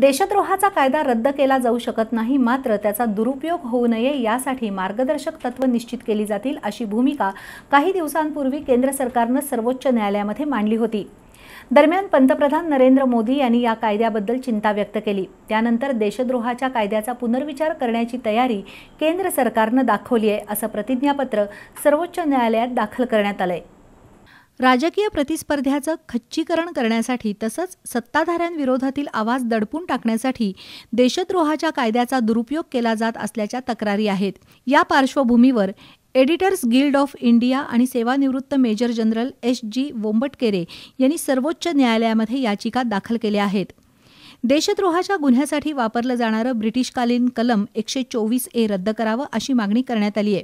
देशद्रोहाचा कायदा रद्द केला जाऊ शकत नाही मात्र त्याचा दुरुपयोग होऊ नये यासाठी मार्गदर्शक तत्व निश्चित केली जातील अशी भूमिका काही दिवसांपूर्वी केंद्र सरकारनं सर्वोच्च न्यायालयामध्ये मांडली होती दरम्यान पंतप्रधान नरेंद्र मोदी यांनी या कायद्याबद्दल चिंता व्यक्त केली त्यानंतर देशद्रोहाच्या कायद्याचा पुनर्विचार करण्याची तयारी केंद्र सरकारनं दाखवली आहे असं प्रतिज्ञापत्र सर्वोच्च न्यायालयात दाखल करण्यात आलं आहे राजकीय प्रतिस्पर्ध्याचं खच्चीकरण करण्यासाठी तसंच सत्ताधाऱ्यांविरोधातील आवाज दडपून टाकण्यासाठी देशद्रोहाच्या कायद्याचा दुरुपयोग केला जात असल्याच्या तक्रारी आहेत या पार्श्वभूमीवर एडिटर्स गिल्ड ऑफ इंडिया आणि सेवानिवृत्त major general S G Vombatkere यांनी सर्वोच्च न्यायालयामध्ये याचिका दाखल केल्या आहेत देशद्रोहाच्या गुन्ह्यासाठी वापरलं जाणारं ब्रिटिशकालीन कलम एकशे चोवीस ए रद्द करावं अशी मागणी करण्यात आली आहे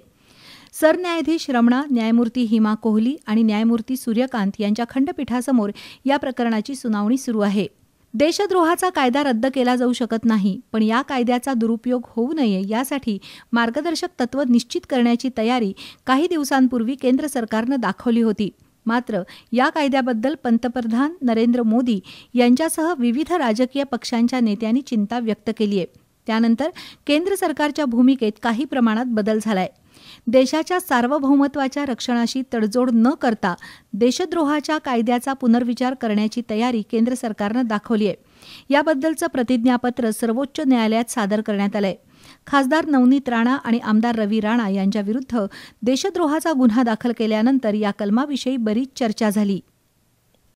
सरन्यायाधीश रमणा न्यायमूर्ती हिमा कोहली आणि न्यायमूर्ती सूर्यकांत यांच्या खंडपीठासमोर या प्रकरणाची सुनावणी सुरू आहे देशद्रोहाचा कायदा रद्द केला जाऊ शकत नाही पण या कायद्याचा दुरुपयोग होऊ नये यासाठी मार्गदर्शक तत्त्व निश्चित करण्याची तयारी काही दिवसांपूर्वी केंद्र सरकारनं दाखवली होती मात्र या कायद्याबद्दल पंतप्रधान नरेंद्र मोदी यांच्यासह विविध राजकीय पक्षांच्या नेत्यांनी चिंता व्यक्त केली आहे त्यानंतर केंद्र सरकारच्या भूमिकेत काही प्रमाणात बदल झालाय देशाच्या सार्वभौमत्वाच्या रक्षणाशी तडजोड न करता देशद्रोहाच्या कायद्याचा पुनर्विचार करण्याची तयारी केंद्र सरकारनं दाखवली आहे याबद्दलचं प्रतिज्ञापत्र सर्वोच्च न्यायालयात सादर करण्यात आलंय खासदार नवनीत राणा आणि आमदार रवी राणा यांच्याविरुद्ध देशद्रोहाचा गुन्हा दाखल केल्यानंतर या कलमाविषयी बरीच चर्चा झाली